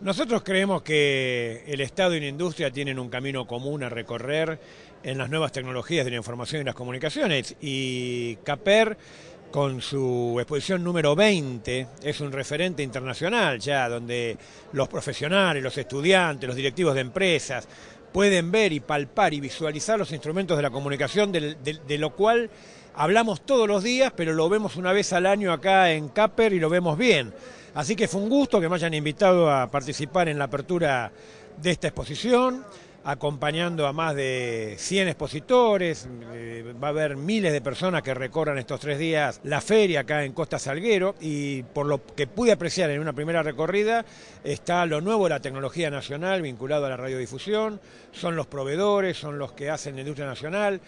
Nosotros creemos que el Estado y la industria tienen un camino común a recorrer en las nuevas tecnologías de la información y las comunicaciones y CAPER con su exposición número 20, es un referente internacional ya, donde los profesionales, los estudiantes, los directivos de empresas pueden ver y palpar y visualizar los instrumentos de la comunicación, de, lo cual hablamos todos los días, pero lo vemos una vez al año acá en Caper y lo vemos bien. Así que fue un gusto que me hayan invitado a participar en la apertura de esta exposición, acompañando a más de 100 expositores, eh, va a haber miles de personas que recorran estos tres días la feria acá en Costa Salguero y por lo que pude apreciar en una primera recorrida está lo nuevo de la tecnología nacional vinculado a la radiodifusión, son los proveedores, son los que hacen la industria nacional,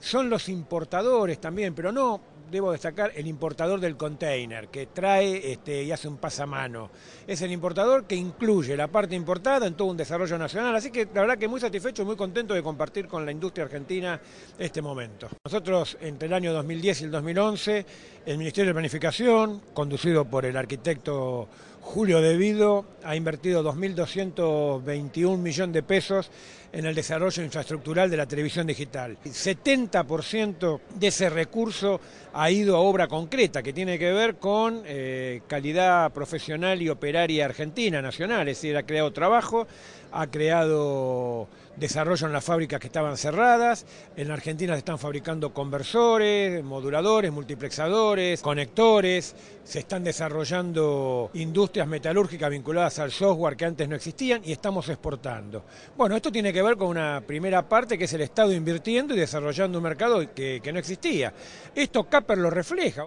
son los importadores también, pero no debo destacar el importador del container, que trae este, y hace un pasamano. Es el importador que incluye la parte importada en todo un desarrollo nacional. Así que la verdad que muy satisfecho y muy contento de compartir con la industria argentina este momento. Nosotros entre el año 2010 y el 2011, el Ministerio de Planificación, conducido por el arquitecto Julio Devido ha invertido 2.221 millones de pesos en el desarrollo infraestructural de la televisión digital. 70% de ese recurso ha ido a obra concreta que tiene que ver con eh, calidad profesional y operaria argentina, nacional, es decir, ha creado trabajo, ha creado desarrollan las fábricas que estaban cerradas. En la Argentina se están fabricando conversores, moduladores, multiplexadores, conectores. Se están desarrollando industrias metalúrgicas vinculadas al software que antes no existían y estamos exportando. Bueno, esto tiene que ver con una primera parte que es el Estado invirtiendo y desarrollando un mercado que, que no existía. Esto Capper lo refleja.